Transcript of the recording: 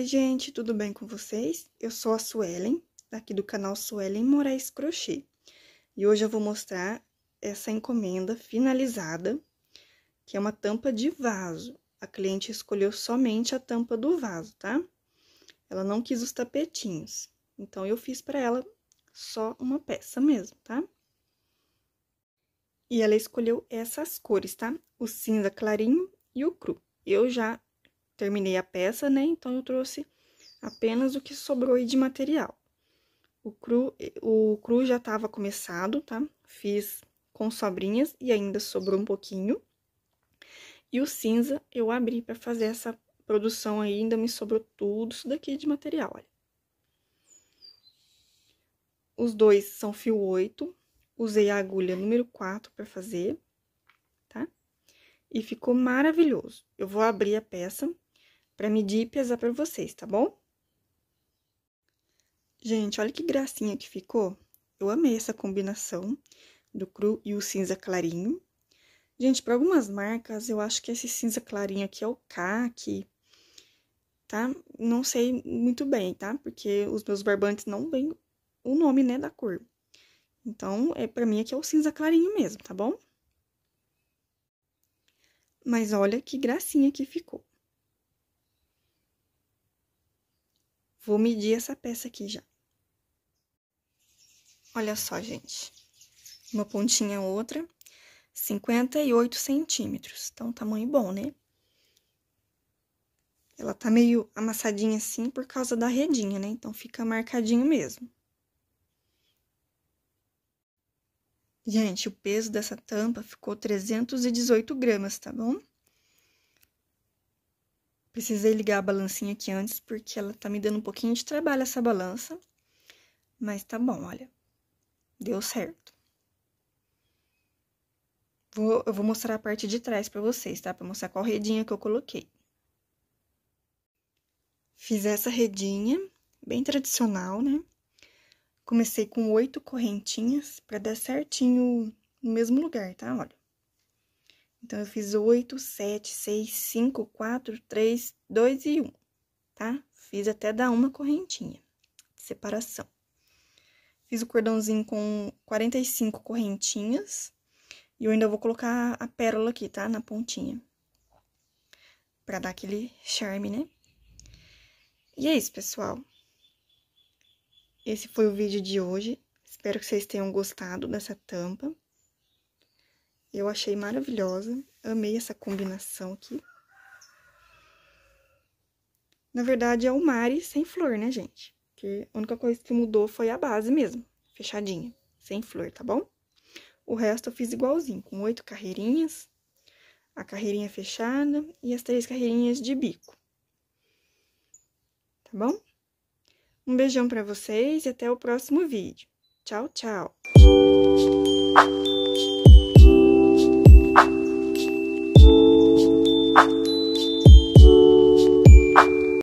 Oi, gente, tudo bem com vocês? Eu sou a Suelen, daqui do canal Suelen Moraes Crochê. E hoje eu vou mostrar essa encomenda finalizada, que é uma tampa de vaso. A cliente escolheu somente a tampa do vaso, tá? Ela não quis os tapetinhos. Então, eu fiz para ela só uma peça mesmo, tá? E ela escolheu essas cores, tá? O cinza clarinho e o cru. Eu já terminei a peça, né? Então eu trouxe apenas o que sobrou aí de material. O cru, o cru já estava começado, tá? Fiz com sobrinhas e ainda sobrou um pouquinho. E o cinza eu abri para fazer essa produção aí, ainda me sobrou tudo isso daqui de material, olha. Os dois são fio 8, usei a agulha número 4 para fazer, tá? E ficou maravilhoso. Eu vou abrir a peça para medir e pesar para vocês, tá bom? Gente, olha que gracinha que ficou. Eu amei essa combinação do cru e o cinza clarinho. Gente, para algumas marcas, eu acho que esse cinza clarinho aqui é o caque, tá? Não sei muito bem, tá? Porque os meus barbantes não vêm o nome, né, da cor. Então, é para mim aqui é o cinza clarinho mesmo, tá bom? Mas olha que gracinha que ficou. Vou medir essa peça aqui já. Olha só, gente. Uma pontinha outra, 58 centímetros. Então, tamanho bom, né? Ela tá meio amassadinha assim por causa da redinha, né? Então, fica marcadinho mesmo. Gente, o peso dessa tampa ficou 318 gramas, tá bom? Precisei ligar a balancinha aqui antes, porque ela tá me dando um pouquinho de trabalho essa balança. Mas tá bom, olha. Deu certo. Vou, eu vou mostrar a parte de trás pra vocês, tá? Pra mostrar qual redinha que eu coloquei. Fiz essa redinha, bem tradicional, né? Comecei com oito correntinhas pra dar certinho no mesmo lugar, tá? Olha. Então, eu fiz 8, 7, 6, 5, 4, 3, 2 e 1, tá? Fiz até dar uma correntinha de separação. Fiz o cordãozinho com 45 correntinhas. E eu ainda vou colocar a pérola aqui, tá? Na pontinha. Pra dar aquele charme, né? E é isso, pessoal. Esse foi o vídeo de hoje. Espero que vocês tenham gostado dessa tampa. Eu achei maravilhosa, amei essa combinação aqui. Na verdade, é o mare sem flor, né, gente? Que a única coisa que mudou foi a base mesmo, fechadinha, sem flor, tá bom? O resto eu fiz igualzinho, com oito carreirinhas, a carreirinha fechada e as três carreirinhas de bico. Tá bom? Um beijão para vocês e até o próximo vídeo. Tchau, tchau!